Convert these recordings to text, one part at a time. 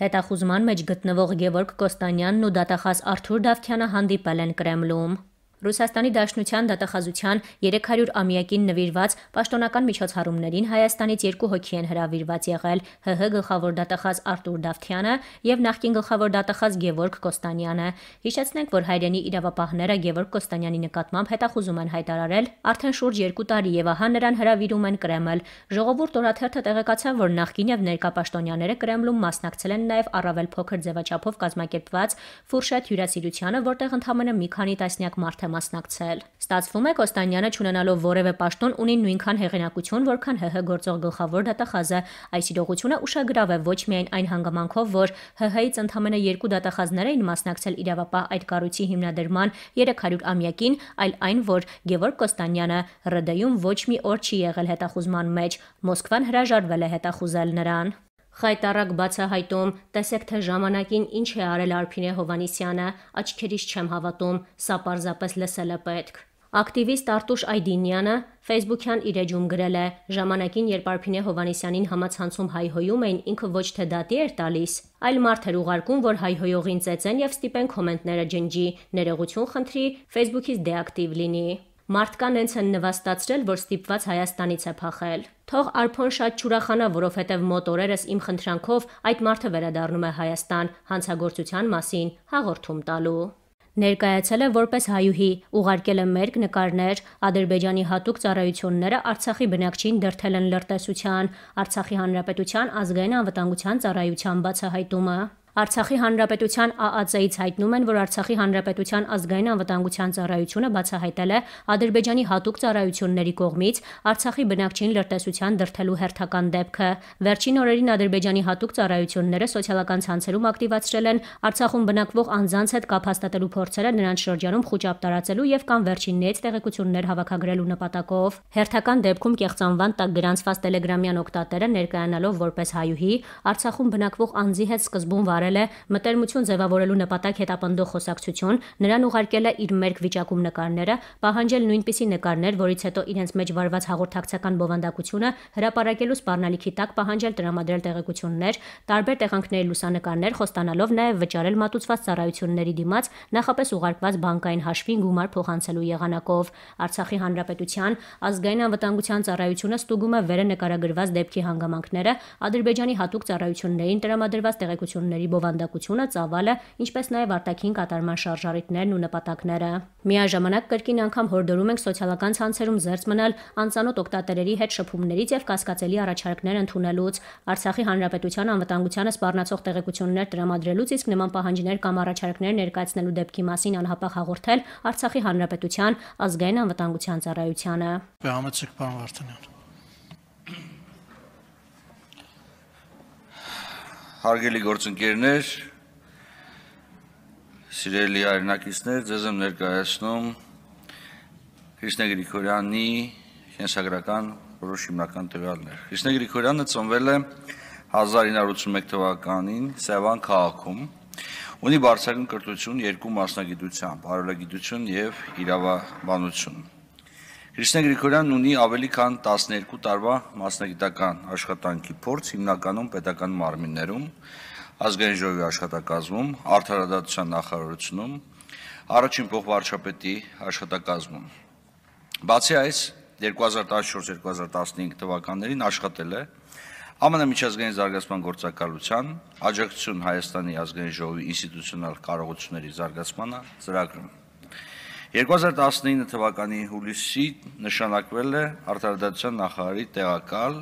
Հետախուզման մեջ գտնվող Գևորգ Կոստանյանն ու դատախազ Արթուր Դավթյանը հանդիպել են Կրեմլում։ Ռուսաստանի Դաշնության դատախազության 300-ամյակին նվիրված պաշտոնական միջոցառումներին Հայաստանից երկու հոգի են հրավիրված եղել՝ ՀՀ գլխավոր դատախազ Արտուր Դավթյանը եւ նախկին գլխավոր դատախազ Գևորգ Կոստանյանը։ Հիշեցնենք, որ հայրենի իրավապահները Գևորգ Կոստանյանի նկատմամբ հետախուզում են հայտարարել արդեն շուրջ 2 տարի եւ ահա նրան հրավիրում են Կրեմլ։ Ժողովուրդ օրաթերթը տեղեկացավ, որ նախկին եւ ներկա պաշտոնյաները Կրեմլում մասնակցել են նաեւ առավել փոքր ձևաչափով կազմակերպված ֆուրշետ հյուրասիրությանը, որտեղ ընդամենը մի քանի տասնյակ մարդ է մասնակցել։ Ստացվում է Կոստանյանը ճանանալով որևէ պաշտոն ունի նույնքան հեղինակություն, որքան ՀՀ գործող գլխավոր դատախազը։ Այս իրողությունը ուշագրավ է ոչ միայն այն հանգամանքով, որ ՀՀ-ից ընդամենը երկու դատախազներ էին մասնակցել իրավապահ այդ կառույցի հիմնադրման 300-ամյակին, այլ այն, որ Գևորգ Կոստանյանը ՌԴ-յում ոչ մի օր չի եղել հետախուզման մեջ։ Մոսկվան հրաժարվել է հետախուզել նրան։ Խայտարակ բացահայտում, տեսեք թե ժամանակին ինչ է արել Արփինե Հովանիսյանը, աչքերիս չեմ հավատում, սա պարզապես լսել է պետք։ Ակտիվիստ Արտուշ Այդինյանը Facebook-յան իր էջում գրել է. «Ժամանակին, երբ Արփինե Հովանիսյանին համացանցում հայհոյում էին, ինքը ոչ թե դատի էր տալիս, այլ մարդ էր ուղարկում, որ հայհոյողին ծեծեն եւ ստիպեն կոմենտները ջնջի, ներողություն խնդրի, Facebook-ից դեակտիվ լինի»։ Մարդկան հենց են նվաստացրել, որ ստիպված Հայաստանից է փախել։ Թող Արփոն շատ ճուրախանա, որովհետև մոտ օրերս իմ խնդրանքով այդ մարդը վերադառնում է Հայաստան հանցագործության մասին հաղորդում տալու։ Ներկայացել է որպես հայուհի, ուղարկել է մերկ նկարներ, Ադրբեջանի հատուկ ծառայությունները Արցախի բնակչին դրթել են լրտեսության, Արցախի հանրապետության ազգային անվտանգության ծառայության բացահայտումը։ Արցախի Հանրապետության ԱԱԾ-ից հայտնում են, որ Արցախի Հանրապետության ազգային անվտանգության ծառայությունը բացահայտել է Ադրբեջանի հատուկ ծառայությունների կողմից Արցախի բնակչին լրտեսության դրթելու հերթական դեպքը։ Վերջին օրերին Ադրբեջանի հատուկ ծառայությունները սոցիալական ցանցերում ակտիվացրել են Արցախում բնակվող անձանց հետ կապ հաստատելու փորձերը նրանց շրջանում խոճապ տարածելու եւ կամ վերջիններից տեղեկություններ հավաքագրելու նպատակով։ Հերթական դեպքում կեղծանվան տակ գրանցված Telegram-յան օկտատերը ներկայանալով որպես հայուհի Արցախում բնակվող անձի հետ սկզբում վարել կատարել է մտերմություն ձևավորելու նպատակ հետապնդող խոսակցություն, նրան ուղարկել է իր մերկ վիճակում նկարները, պահանջել նույնպիսի նկարներ, որից հետո իրենց մեջ վարված հաղորդակցական բովանդակությունը հրապարակելու սպառնալիքի տակ պահանջել տրամադրել տեղեկություններ, տարբեր տեղանքների լուսանկարներ, խոստանալով նաև վճարել մատուցված ծառայությունների դիմաց նախապես ուղարկված բանկային հաշվին գումար փոխանցելու եղանակով։ Արցախի Հանրապետության ազգային անվտանգության ծառայությունը ստուգում է վերնկարագրված դեպքի հանգամանքները Ադրբեջանի հատուկ ծառայություններին տրամադրված տեղեկությունների ծրագրերի բովանդակությունը, ծավալը, ինչպես նաև արտաքին կատարման շարժառիթներն ու նպատակները։ Միաժամանակ կրկին անգամ հորդորում ենք սոցիալական ցանցերում զերծ մնալ անծանոթ օկտատերերի հետ շփումներից եւ կասկածելի առաջարկներ ընդունելուց։ Արցախի Հանրապետության անվտանգությանը սպառնացող տեղեկություններ տրամադրելուց իսկ նման պահանջներ կամ առաջարկներ ներկայացնելու դեպքի մասին անհապաղ հաղորդել Արցախի Հանրապետության ազգային անվտանգության ծառայությանը։ Համաձայն պարոն Վարդանյան հարգելի գործընկերներ, սիրելի հայրենակիցներ, ձեզ եմ ներկայացնում Քրիստինե Գրիգորյանի կենսագրական որոշ հիմնական տվյալներ։ Քրիստինե Գրիգորյանը ծնվել է 1981 թվականին Սևան քաղաքում։ Ունի բարձրագույն կրթություն երկու մասնագիտությամբ՝ արևելագիտություն եւ իրավաբանություն։ Կրիշնե Գրիգորյանն ունի ավելի քան 12 տարվա մասնագիտական աշխատանքի փորձ, հիմնականում պետական մարմիններում, ազգային ժողովի աշխատակազմում, արդարադատության նախարարությունում, առաջին փոխվարչապետի աշխատակազմում։ Բացի այս, 2014-2015 թվականներին աշխատել է ԱՄՆ միջազգային զարգացման գործակալության աջակցություն Հայաստանի ազգային ժողովի ինստիտուցիոնալ կարողությունների զարգացմանը ծրագրում։ 2019 թվականի հուլիսի նշանակվել է արտարդատության նախարարի տեղակալ,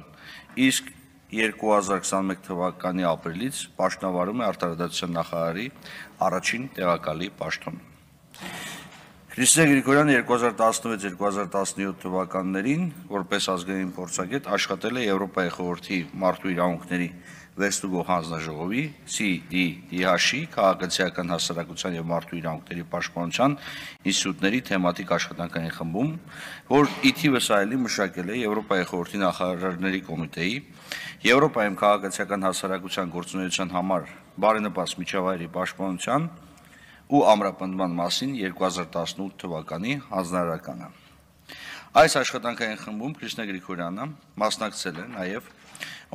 իսկ 2021 թվականի ապրիլից պաշտոնավարում է արտարդատության նախարարի առաջին տեղակալի պաշտոնը։ Քրիստինե Գրիգորյանը 2016-2017 թվականներին որպես ազգային փորձագետ աշխատել է Եվրոպայի խորհրդի մարդու իրավունքների վերստուգող հանձնաժողովի CDDH-ի քաղաքացիական հասարակության եւ մարդու իրավունքների պաշտպանության ինստիտուտների թեմատիկ աշխատանքային խմբում, որ ի թիվս այլի մշակել է Եվրոպայի խորհրդի նախարարների կոմիտեի Եվրոպայում քաղաքացիական հասարակության գործունեության համար բարենպաստ միջավայրի պաշտպանության ու ամրապնդման մասին 2018 թվականի հանձնարարականը։ Այս աշխատանքային խմբում Կրիշնա Գրիգորյանը մասնակցել է նաև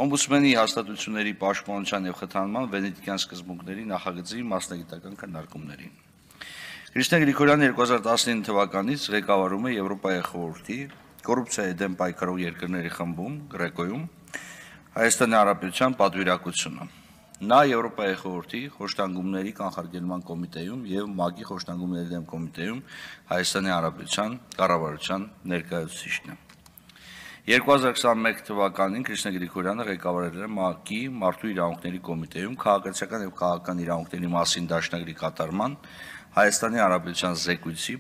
Օմբուդսմենի հաստատությունների պաշտպանության եւ խթանման վենետիկյան սկզբունքների նախագծի մասնագիտական քննարկումներին։ Կրիշնա Գրիգորյանը 2019 թվականից ղեկավարում է Եվրոպայի խորհրդի կոռուպցիայի դեմ պայքարող երկրների խմբում Գրեկոյում Հայաստանի Հանրապետության պատվիրակությունը։ Նա Եվրոպայի խորհրդի խոշտանգումների կանխարգելման կոմիտեում եւ ՄԱԳ-ի խոշտանգումների դեմ կոմիտեում Հայաստանի Հանրապետության կառավարության ներկայացուցիչն է։ 2021 թվականին Կրիշնա Գրիգորյանը ղեկավարել է ՄԱԳ-ի Մարդու իրավունքների կոմիտեում քաղաքացիական եւ քաղաքական իրավունքների մասին դաշնագրի կատարման Հայաստանի Հանրապետության զեկույցի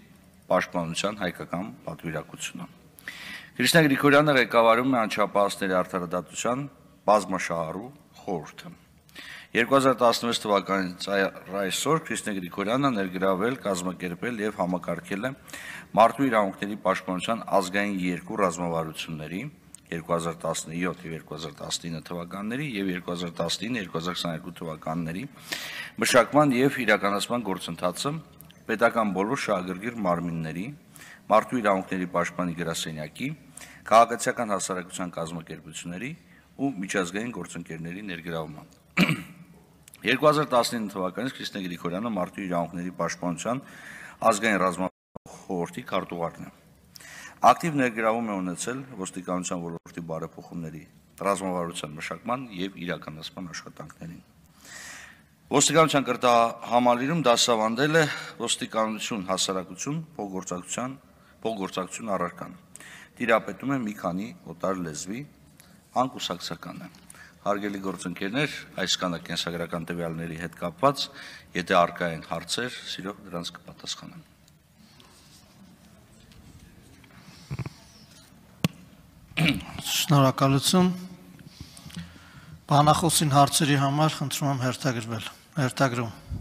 պաշտպանության հայկական պատվիրակությունը։ Կրիշնա Գրիգորյանը ղեկավարում է անչափահասների արդարադատության բազմաշահառու խորհուրդը։ 2016 թվականից այսօր Քրիստին Գրիգորյանը ներգրավել, կազմակերպել եւ համակարգել է մարդու իրավունքների պաշտպանության ազգային երկու ռազմավարությունների 2017 եւ 2019 թվականների եւ 2019-2022 թվականների մշակման եւ իրականացման գործընթացը պետական բոլոր շահագրգիռ մարմինների մարդու իրավունքների պաշտպանի գրասենյակի քաղաքացիական հասարակության կազմակերպությունների ու միջազգային գործընկերների ներգրավման 2019 թվականից Քրիստեն Գրիգորյանը մարդու իրավունքների պաշտպանության ազգային ռազմավարական խորհրդի քարտուղարն է։ Ակտիվ ներգրավում է ունեցել ոստիկանության ոլորտի բարեփոխումների, ռազմավարության մշակման եւ իրականացման աշխատանքներին։ Ոստիկանության կրտահամալիրում դասավանդել է ոստիկանություն, հասարակություն, փոխգործակցության, փոխգործակցություն առարկան։ Տիրապետում է մի քանի օտար լեզվի, անկուսակցական է։ Հարգելի գործընկերներ, այս կանը կենսագրական տվյալների հետ կապված, եթե արկա են հարցեր, սիրով դրանց կպատասխանեմ։ Շնորհակալություն։ Բանախոսին հարցերի համար խնդրում եմ հերթագրվել։ Հերթագրում։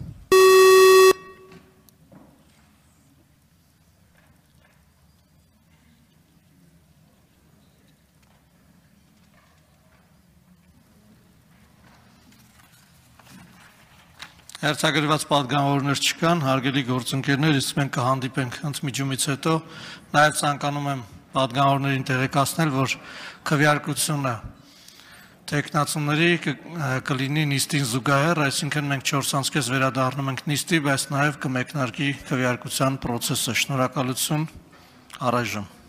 հերթագրված պատգամավորներ չկան, հարգելի գործընկերներ, իսկ մենք կհանդիպենք ընդմիջումից հետո։ Նաև ցանկանում եմ պատգամավորներին տեղեկացնել, որ քվեարկությունը տեխնացումների կլինի նիստին զուգահեռ, այսինքն մենք 4 անցկես վերադառնում ենք նիստի, բայց նաև կմեկնարկի քվեարկության process-ը։ Շնորհակալություն առայժմ։